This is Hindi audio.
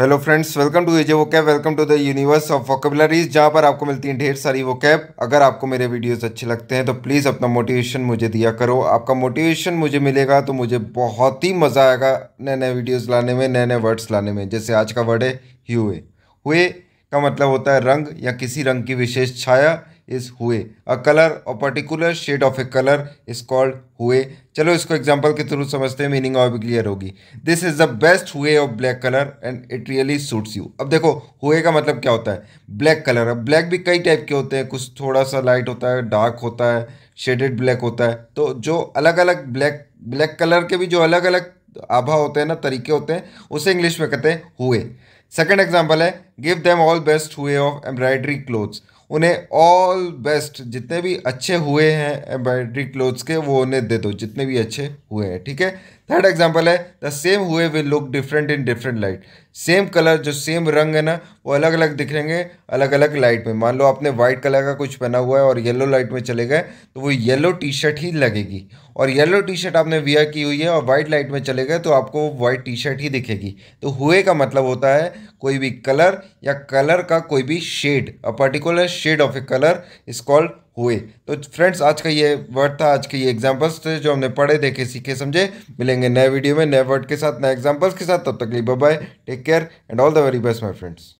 hello friends welcome to AJ vocab welcome to the universe of vocabularies जहाँ पर आपको मिलती हैं ढेर सारी वो कैब अगर आपको मेरे वीडियोस अच्छे लगते हैं तो प्लीज़ अपना मोटिवेशन मुझे दिया करो आपका मोटिवेशन मुझे मिलेगा तो मुझे बहुत ही मज़ा आएगा नए नए वीडियोस लाने में नए नए वर्ड्स लाने में जैसे आज का वर्ड है हुए हुए का मतलब होता है रंग या किसी रंग की विशेष छाया इज हुए अ कलर और particular shade of a colour is called hue चलो इसको एग्जाम्पल के थ्रू समझते हैं मीनिंग और भी क्लियर होगी this is the best hue of black colour and it really suits you अब देखो हुए का मतलब क्या होता है ब्लैक कलर अब ब्लैक भी कई टाइप के होते हैं कुछ थोड़ा सा लाइट होता है डार्क होता है शेडेड ब्लैक होता है तो जो अलग अलग ब्लैक ब्लैक कलर के भी जो अलग अलग आभा होते हैं ना तरीके होते हैं उसे इंग्लिश में कहते हैं हुए सेकेंड एग्जाम्पल है give them all best hue of embroidery clothes उन्हें ऑल बेस्ट जितने भी अच्छे हुए हैं एम्ब्रॉयड्री क्लोथ्स के वो उन्हें दे दो जितने भी अच्छे हुए हैं ठीक है थर्ड एग्जाम्पल है the same hue will look different in different light same colour जो सेम रंग है ना वो अलग अलग दिखेंगे अलग अलग लाइट में मान लो आपने वाइट कलर का कुछ पहना हुआ है और येलो लाइट में चले गए तो वो येलो टी शर्ट ही लगेगी और येलो टी शर्ट आपने वियर की हुई है और वाइट लाइट में चले गए तो आपको वाइट टी शर्ट ही दिखेगी तो हुए का मतलब होता है कोई भी कलर या कलर का कोई भी shade a particular shade of a colour is called hue तो फ्रेंड्स आज का ये वर्ड था आज के ये एग्जांपल्स थे जो हमने पढ़े देखे सीखे समझे मिलेंगे नए वीडियो में नए वर्ड के साथ नए एग्जाम्पल्स के साथ तब तक लिए bye take care and all the very best my friends